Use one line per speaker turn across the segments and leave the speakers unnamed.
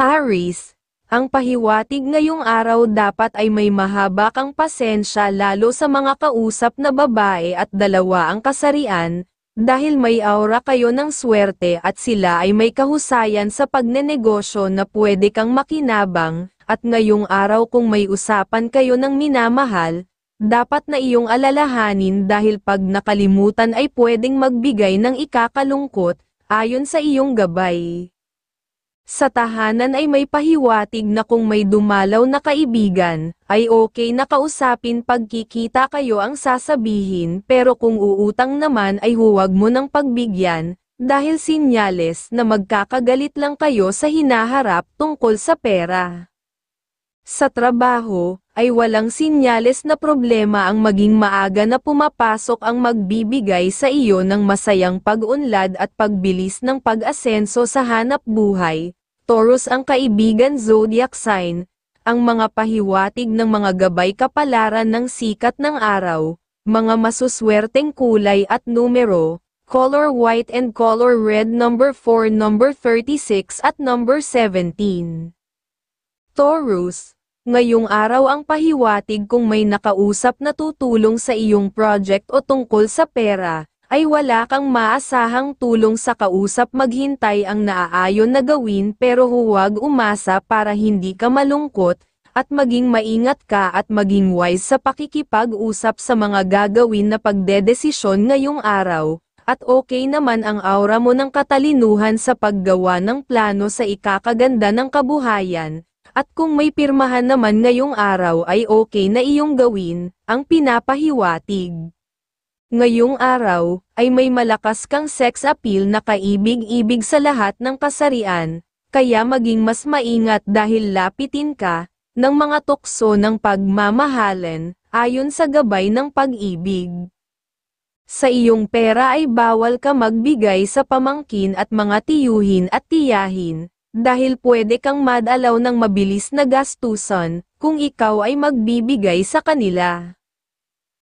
Harris, ang pahiwatig ngayong araw dapat ay may mahaba kang pasensya lalo sa mga kausap na babae at dalawa ang kasarian, dahil may aura kayo ng swerte at sila ay may kahusayan sa pagnenegosyo na pwede kang makinabang, at ngayong araw kung may usapan kayo ng minamahal, dapat na iyong alalahanin dahil pag nakalimutan ay pwedeng magbigay ng ikakalungkot, ayon sa iyong gabay. Sa tahanan ay may pahiwatig na kung may dumalaw na kaibigan, ay okay na kausapin pagkikita kayo ang sasabihin pero kung uutang naman ay huwag mo nang pagbigyan, dahil sinyales na magkakagalit lang kayo sa hinaharap tungkol sa pera. Sa trabaho, ay walang sinyales na problema ang maging maaga na pumapasok ang magbibigay sa iyo ng masayang pag-unlad at pagbilis ng pag-asenso sa hanap buhay, Taurus ang kaibigan zodiac sign, ang mga pahiwatig ng mga gabay kapalaran ng sikat ng araw, mga masuswerteng kulay at numero, color white and color red number 4 number 36 at number 17. Taurus, ngayong araw ang pahiwatig kung may nakausap na tutulong sa iyong project o tungkol sa pera, ay wala kang maasahang tulong sa kausap maghintay ang naaayon na gawin pero huwag umasa para hindi ka malungkot, at maging maingat ka at maging wise sa pakikipag-usap sa mga gagawin na pagdedesisyon ngayong araw, at okay naman ang aura mo ng katalinuhan sa paggawa ng plano sa ikakaganda ng kabuhayan, at kung may pirmahan naman ngayong araw ay okay na iyong gawin, ang pinapahiwatig. Ngayong araw, ay may malakas kang sex appeal na kaibig-ibig sa lahat ng kasarian, kaya maging mas maingat dahil lapitin ka, ng mga tukso ng pagmamahalin, ayon sa gabay ng pag-ibig. Sa iyong pera ay bawal ka magbigay sa pamangkin at mga tiyuhin at tiyahin, dahil pwede kang madalaw ng mabilis na gastusan, kung ikaw ay magbibigay sa kanila.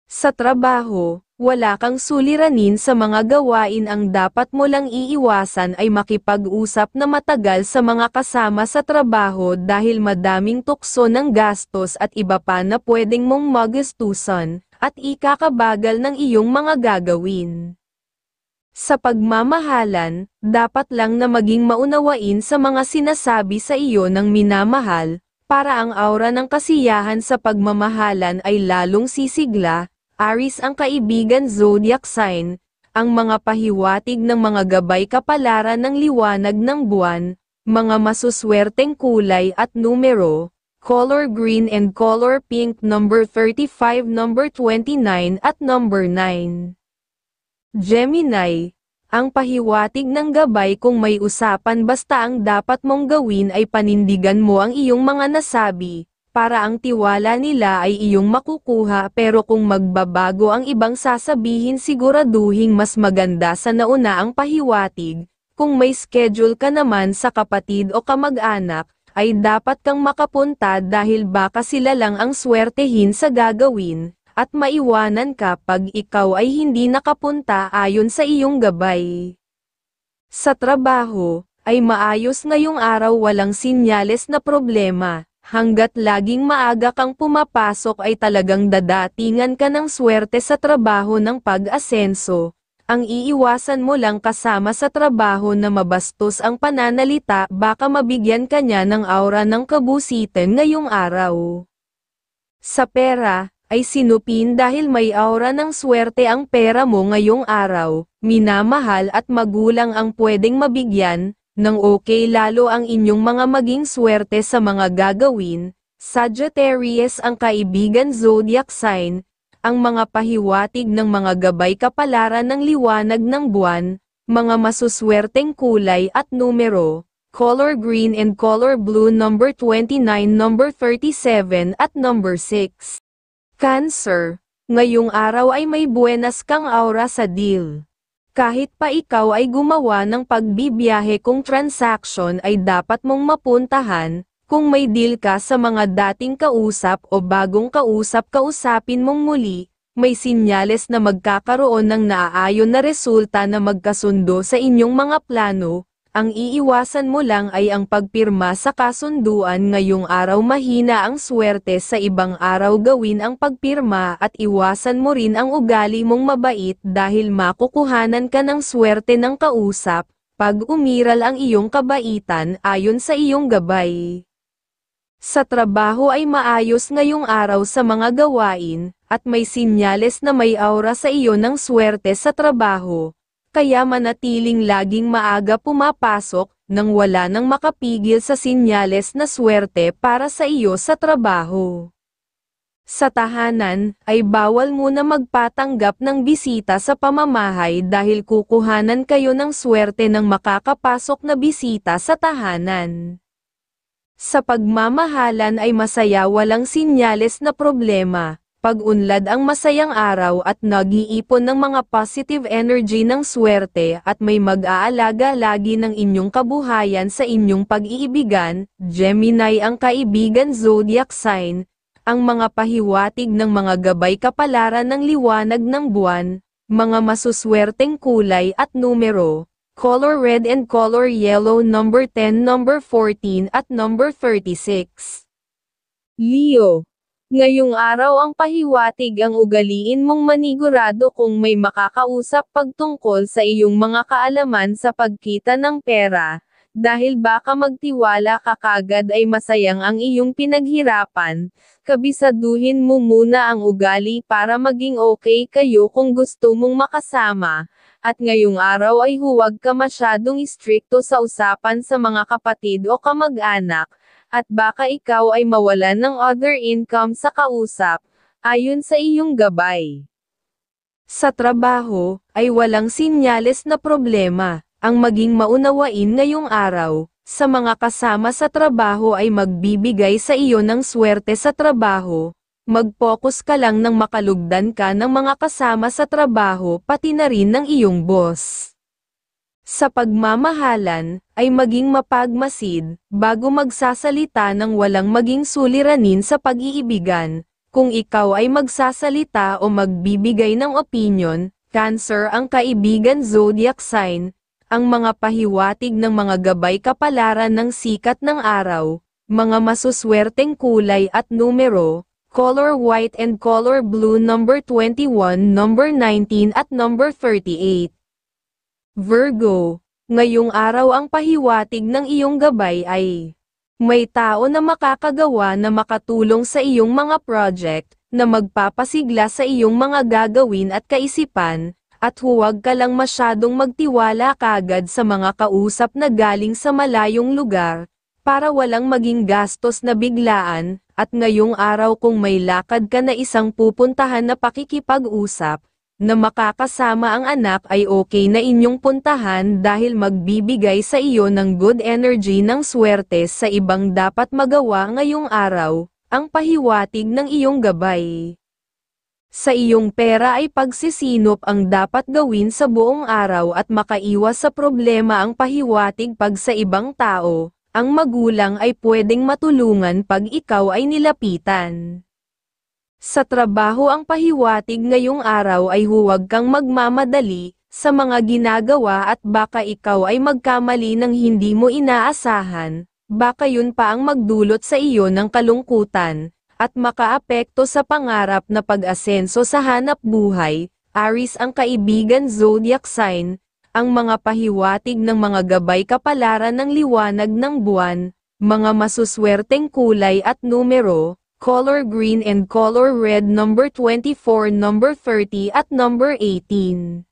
Sa trabaho, wala kang suliranin sa mga gawain ang dapat mo lang iiwasan ay makipag-usap na matagal sa mga kasama sa trabaho dahil madaming tukso ng gastos at iba pa na pwedeng mong magustusan, at ikakabagal ng iyong mga gagawin. Sa pagmamahalan, dapat lang na maging maunawain sa mga sinasabi sa iyo ng minamahal, para ang aura ng kasiyahan sa pagmamahalan ay lalong sisigla, Aris ang kaibigan zodiac sign, ang mga pahiwatig ng mga gabay kapalaran ng liwanag ng buwan, mga masuswerteng kulay at numero, color green and color pink number 35, number 29 at number 9. Gemini, ang pahiwatig ng gabay kung may usapan basta ang dapat mong gawin ay panindigan mo ang iyong mga nasabi, para ang tiwala nila ay iyong makukuha pero kung magbabago ang ibang sasabihin siguraduhin mas maganda sa nauna ang pahiwatig, kung may schedule ka naman sa kapatid o kamag-anak, ay dapat kang makapunta dahil baka sila lang ang swertehin sa gagawin, at maiwanan ka pag ikaw ay hindi nakapunta ayon sa iyong gabay. Sa trabaho, ay maayos ngayong araw walang sinyales na problema, Hanggat laging maaga kang pumapasok ay talagang dadatingan ka ng swerte sa trabaho ng pag-asenso. Ang iiwasan mo lang kasama sa trabaho na mabastos ang pananalita baka mabigyan ka niya ng aura ng kabusitan ngayong araw. Sa pera, ay sinupin dahil may aura ng swerte ang pera mo ngayong araw, minamahal at magulang ang pwedeng mabigyan, nang okay lalo ang inyong mga maging swerte sa mga gagawin, Sagittarius ang kaibigan zodiac sign, ang mga pahiwatig ng mga gabay kapalaran ng liwanag ng buwan, mga masuswerteng kulay at numero, color green and color blue number 29, number 37 at number 6. Cancer, ngayong araw ay may buenas kang aura sa deal kahit pa ikaw ay gumawa ng pagbibiyahe kung transaction ay dapat mong mapuntahan, kung may deal ka sa mga dating kausap o bagong kausap kausapin mong muli, may sinyales na magkakaroon ng naaayon na resulta na magkasundo sa inyong mga plano, ang iiwasan mo lang ay ang pagpirma sa kasunduan ngayong araw mahina ang swerte sa ibang araw gawin ang pagpirma at iwasan mo rin ang ugali mong mabait dahil makukuhanan ka ng swerte ng kausap, pag umiral ang iyong kabaitan ayon sa iyong gabay. Sa trabaho ay maayos ngayong araw sa mga gawain, at may sinyales na may aura sa iyo ng swerte sa trabaho, kaya manatiling laging maaga pumapasok, nang wala nang makapigil sa sinyales na swerte para sa iyo sa trabaho. Sa tahanan, ay bawal muna magpatanggap ng bisita sa pamamahay dahil kukuhanan kayo ng swerte ng makakapasok na bisita sa tahanan. Sa pagmamahalan ay masaya walang sinyales na problema, pag-unlad ang masayang araw at nag-iipon ng mga positive energy ng swerte at may mag-aalaga lagi ng inyong kabuhayan sa inyong pag-iibigan, Gemini ang kaibigan zodiac sign, ang mga pahiwatig ng mga gabay kapalaran ng liwanag ng buwan, mga masuswerteng kulay at numero, color red and color yellow number 10, number 14 at number 36. Leo Ngayong araw ang pahiwatig ang ugaliin mong manigurado kung may makakausap pagtungkol sa iyong mga kaalaman sa pagkita ng pera, dahil baka magtiwala ka kagad ay masayang ang iyong pinaghirapan, kabisaduhin mo muna ang ugali para maging okay kayo kung gusto mong makasama, at ngayong araw ay huwag ka masyadong istrikto sa usapan sa mga kapatid o kamag-anak, at baka ikaw ay mawalan ng other income sa kausap, ayon sa iyong gabay. Sa trabaho, ay walang sinyales na problema, ang maging maunawain ngayong araw, sa mga kasama sa trabaho ay magbibigay sa iyo ng swerte sa trabaho, mag-focus ka lang ng makalugdan ka ng mga kasama sa trabaho pati na rin ng iyong boss sa pagmamahalan, ay maging mapagmasid, bago magsasalita ng walang maging suliranin sa pag-iibigan. Kung ikaw ay magsasalita o magbibigay ng opinion, Cancer ang kaibigan zodiac sign, ang mga pahiwatig ng mga gabay kapalaran ng sikat ng araw, mga masuswerteng kulay at numero, color white and color blue number 21, number 19 at number 38. Virgo, ngayong araw ang pahiwatig ng iyong gabay ay may tao na makakagawa na makatulong sa iyong mga project, na magpapasigla sa iyong mga gagawin at kaisipan, at huwag ka lang masyadong magtiwala kagad sa mga kausap na galing sa malayong lugar, para walang maging gastos na biglaan, at ngayong araw kung may lakad ka na isang pupuntahan na pakikipag-usap, na makakasama ang anak ay okay na inyong puntahan dahil magbibigay sa iyo ng good energy ng swerte sa ibang dapat magawa ngayong araw, ang pahiwatig ng iyong gabay. Sa iyong pera ay pagsisinop ang dapat gawin sa buong araw at makaiwas sa problema ang pahiwatig pag sa ibang tao, ang magulang ay pwedeng matulungan pag ikaw ay nilapitan. Sa trabaho ang pahiwatig ngayong araw ay huwag kang magmamadali sa mga ginagawa at baka ikaw ay magkamali ng hindi mo inaasahan, baka yun pa ang magdulot sa iyo ng kalungkutan, at makaapekto sa pangarap na pag-asenso sa hanap buhay, Aris ang kaibigan zodiac sign, ang mga pahiwatig ng mga gabay kapalaran ng liwanag ng buwan, mga masuswerteng kulay at numero, color green and color red number 24, number 30 at number 18.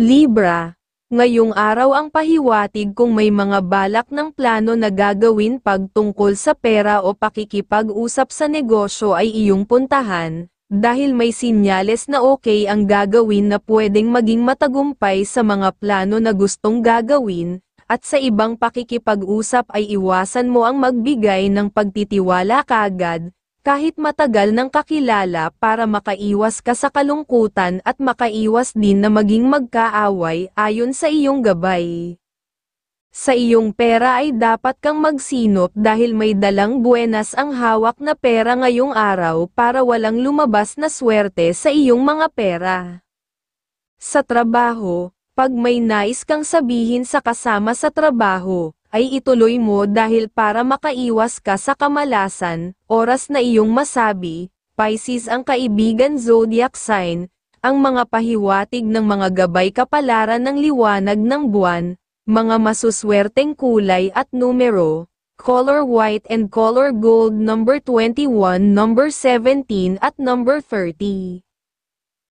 Libra, ngayong araw ang pahiwatig kung may mga balak ng plano na gagawin pagtungkol sa pera o pakikipag-usap sa negosyo ay iyong puntahan, dahil may sinyales na okay ang gagawin na pwedeng maging matagumpay sa mga plano na gustong gagawin, at sa ibang pakikipag-usap ay iwasan mo ang magbigay ng pagtitiwala kagad, kahit matagal ng kakilala para makaiwas ka sa kalungkutan at makaiwas din na maging magkaaway ayon sa iyong gabay. Sa iyong pera ay dapat kang magsinop dahil may dalang buenas ang hawak na pera ngayong araw para walang lumabas na swerte sa iyong mga pera. Sa trabaho, pag may nais kang sabihin sa kasama sa trabaho, ay ituloy mo dahil para makaiwas ka sa kamalasan, oras na iyong masabi, Pisces ang kaibigan zodiac sign, ang mga pahiwatig ng mga gabay kapalaran ng liwanag ng buwan, mga masuswerteng kulay at numero, color white and color gold number 21, number 17 at number 30.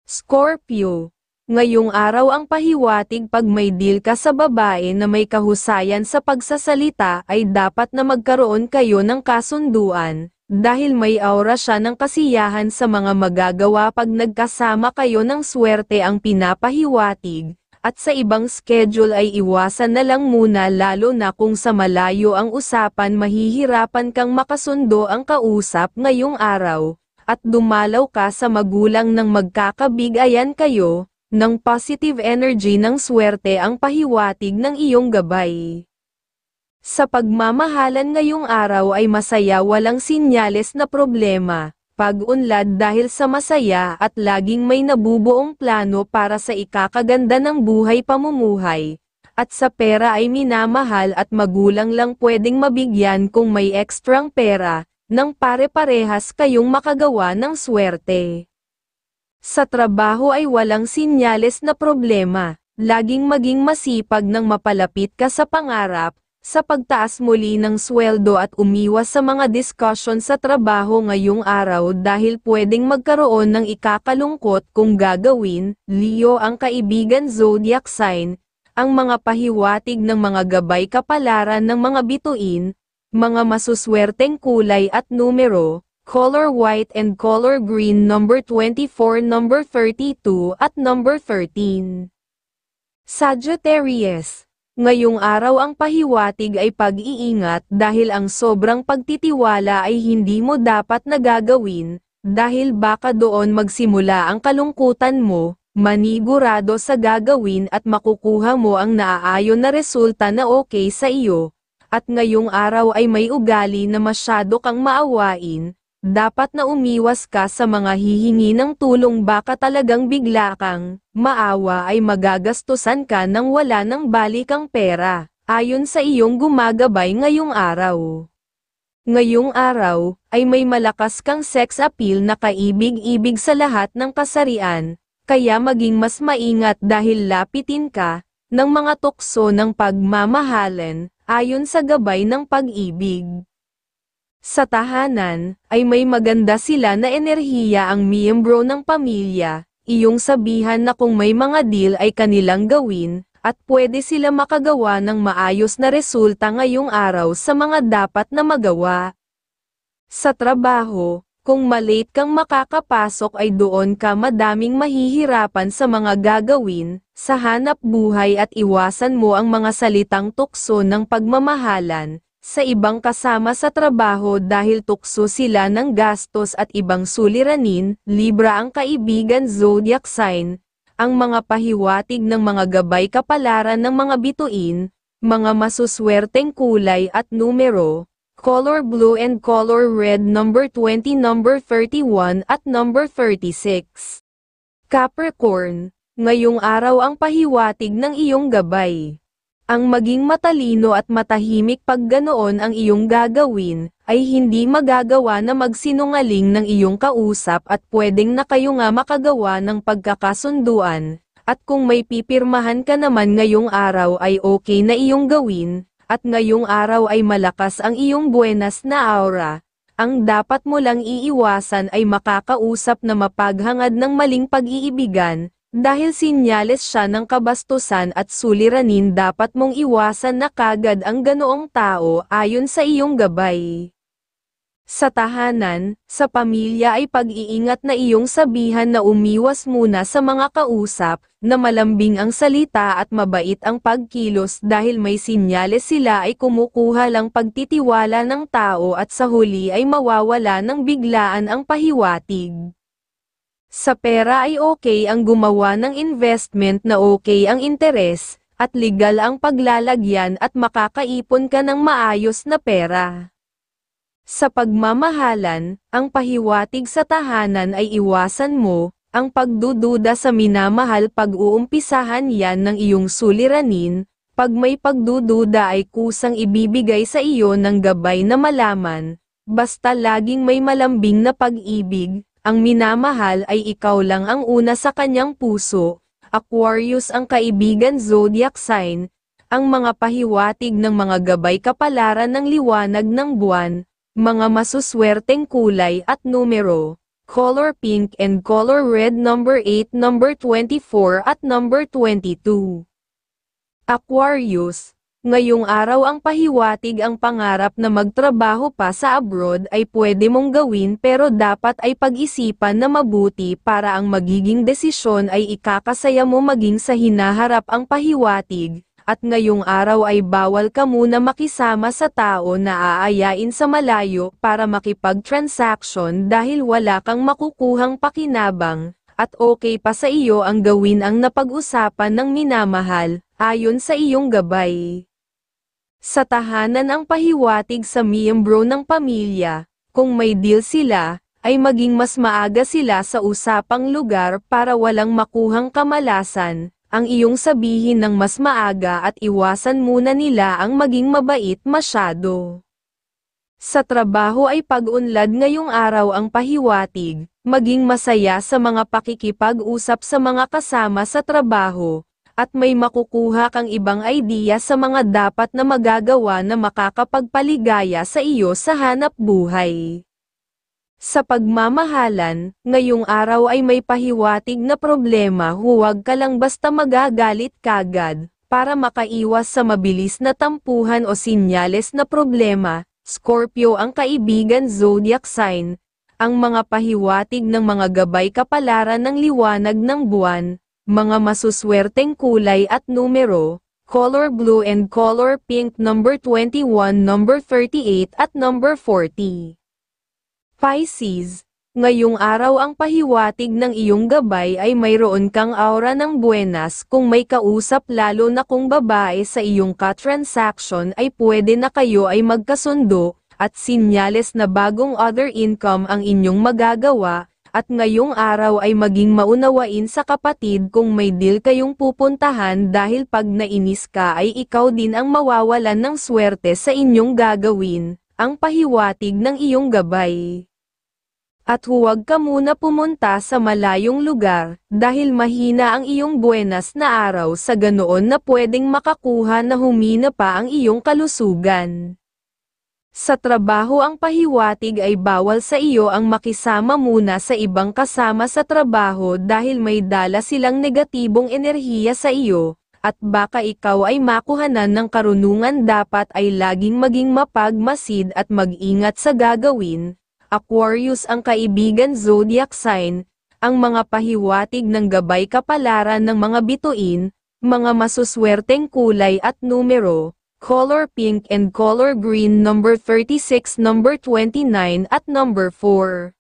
Scorpio Ngayong araw ang pahiwatig pag may deal ka sa babae na may kahusayan sa pagsasalita ay dapat na magkaroon kayo ng kasunduan, dahil may aura siya ng kasiyahan sa mga magagawa pag nagkasama kayo ng swerte ang pinapahiwatig, at sa ibang schedule ay iwasan na lang muna lalo na kung sa malayo ang usapan mahihirapan kang makasundo ang kausap ngayong araw, at dumalaw ka sa magulang ng magkakabig ayan kayo, ng positive energy ng swerte ang pahiwatig ng iyong gabay. Sa pagmamahalan ngayong araw ay masaya walang sinyales na problema, pag-unlad dahil sa masaya at laging may nabubuong plano para sa ikakaganda ng buhay pamumuhay, at sa pera ay minamahal at magulang lang pwedeng mabigyan kung may ekstrang pera, nang pare-parehas kayong makagawa ng swerte. Sa trabaho ay walang sinyales na problema, laging maging masipag nang mapalapit ka sa pangarap, sa pagtaas muli ng sweldo at umiwas sa mga discussion sa trabaho ngayong araw dahil pwedeng magkaroon ng ikakalungkot kung gagawin, Leo ang kaibigan zodiac sign, ang mga pahiwatig ng mga gabay kapalaran ng mga bituin, mga masuswerteng kulay at numero, color white and color green number 24, number 32 at number 13. Sagittarius Ngayong araw ang pahiwatig ay pag-iingat dahil ang sobrang pagtitiwala ay hindi mo dapat nagagawin, dahil baka doon magsimula ang kalungkutan mo, manigurado sa gagawin at makukuha mo ang naaayon na resulta na okay sa iyo, at ngayong araw ay may ugali na masyado kang maawain, dapat na umiwas ka sa mga hihingi ng tulong baka talagang bigla kang, maawa ay magagastusan ka nang wala ng balikang pera, ayon sa iyong gumagabay ngayong araw. Ngayong araw, ay may malakas kang sex appeal na kaibig-ibig sa lahat ng kasarian, kaya maging mas maingat dahil lapitin ka, ng mga tukso ng pagmamahalan, ayon sa gabay ng pag-ibig. Sa tahanan, ay may maganda sila na enerhiya ang miyembro ng pamilya, iyong sabihan na kung may mga deal ay kanilang gawin, at pwede sila makagawa ng maayos na resulta ngayong araw sa mga dapat na magawa. Sa trabaho, kung malate kang makakapasok ay doon ka madaming mahihirapan sa mga gagawin, sa hanap buhay at iwasan mo ang mga salitang tukso ng pagmamahalan, sa ibang kasama sa trabaho dahil tukso sila ng gastos at ibang suliranin, Libra ang kaibigan zodiac sign, ang mga pahiwatig ng mga gabay kapalaran ng mga bituin, mga masuswerteng kulay at numero, color blue and color red number 20 number 31 at number 36. Capricorn, ngayong araw ang pahiwatig ng iyong gabay. Ang maging matalino at matahimik pag ganoon ang iyong gagawin, ay hindi magagawa na magsinungaling ng iyong kausap at pwedeng na kayo nga makagawa ng pagkakasunduan, at kung may pipirmahan ka naman ngayong araw ay okay na iyong gawin, at ngayong araw ay malakas ang iyong buenas na aura, ang dapat mo lang iiwasan ay makakausap na mapaghangad ng maling pag-iibigan, dahil sinyales siya ng kabastusan at suliranin dapat mong iwasan na kagad ang ganoong tao ayon sa iyong gabay. Sa tahanan, sa pamilya ay pag-iingat na iyong sabihan na umiwas muna sa mga kausap, na malambing ang salita at mabait ang pagkilos dahil may sinyales sila ay kumukuha lang pagtitiwala ng tao at sa huli ay mawawala ng biglaan ang pahiwatig. Sa pera ay okay ang gumawa ng investment na okay ang interes, at legal ang paglalagyan at makakaipon ka ng maayos na pera. Sa pagmamahalan, ang pahiwatig sa tahanan ay iwasan mo, ang pagdududa sa minamahal pag-uumpisahan yan ng iyong suliranin, pag may pagdududa ay kusang ibibigay sa iyo ng gabay na malaman, basta laging may malambing na pag-ibig, ang minamahal ay ikaw lang ang una sa kanyang puso, Aquarius ang kaibigan zodiac sign, ang mga pahiwatig ng mga gabay kapalaran ng liwanag ng buwan, mga masuswerteng kulay at numero, color pink and color red number 8 number 24 at number 22. Aquarius, Ngayong araw ang pahiwatig ang pangarap na magtrabaho pa sa abroad ay pwede mong gawin pero dapat ay pag-isipan na mabuti para ang magiging desisyon ay ikakasaya mo maging sa hinaharap ang pahiwatig, at ngayong araw ay bawal ka muna makisama sa tao na aayain sa malayo para makipag-transaction dahil wala kang makukuhang pakinabang, at okay pa sa iyo ang gawin ang napag-usapan ng minamahal, ayon sa iyong gabay. Sa tahanan ang pahiwatig sa miyembro ng pamilya, kung may deal sila, ay maging mas maaga sila sa usapang lugar para walang makuhang kamalasan, ang iyong sabihin ng mas maaga at iwasan muna nila ang maging mabait masyado. Sa trabaho ay pag-unlad ngayong araw ang pahiwatig, maging masaya sa mga pakikipag-usap sa mga kasama sa trabaho, at may makukuha kang ibang idea sa mga dapat na magagawa na makakapagpaligaya sa iyo sa hanap buhay. Sa pagmamahalan, ngayong araw ay may pahiwatig na problema huwag ka lang basta magagalit kagad, para makaiwas sa mabilis na tampuhan o sinyales na problema, Scorpio ang kaibigan zodiac sign, ang mga pahiwatig ng mga gabay kapalaran ng liwanag ng buwan, mga masuswerteng kulay at numero, color blue and color pink number 21, number 38 at number 40. Pisces, ngayong araw ang pahiwatig ng iyong gabay ay mayroon kang aura ng buenas kung may kausap lalo na kung babae sa iyong ka-transaction ay pwede na kayo ay magkasundo at sinyales na bagong other income ang inyong magagawa at ngayong araw ay maging maunawain sa kapatid kung may deal kayong pupuntahan dahil pag nainis ka ay ikaw din ang mawawalan ng swerte sa inyong gagawin, ang pahiwatig ng iyong gabay. At huwag ka muna pumunta sa malayong lugar, dahil mahina ang iyong buenas na araw sa ganoon na pwedeng makakuha na humina pa ang iyong kalusugan. Sa trabaho ang pahiwatig ay bawal sa iyo ang makisama muna sa ibang kasama sa trabaho dahil may dala silang negatibong enerhiya sa iyo, at baka ikaw ay makuhanan ng karunungan dapat ay laging maging mapagmasid at mag-ingat sa gagawin. Aquarius ang kaibigan zodiac sign, ang mga pahiwatig ng gabay kapalaran ng mga bituin, mga masuswerteng kulay at numero color pink and color green number 36, number 29 at number 4.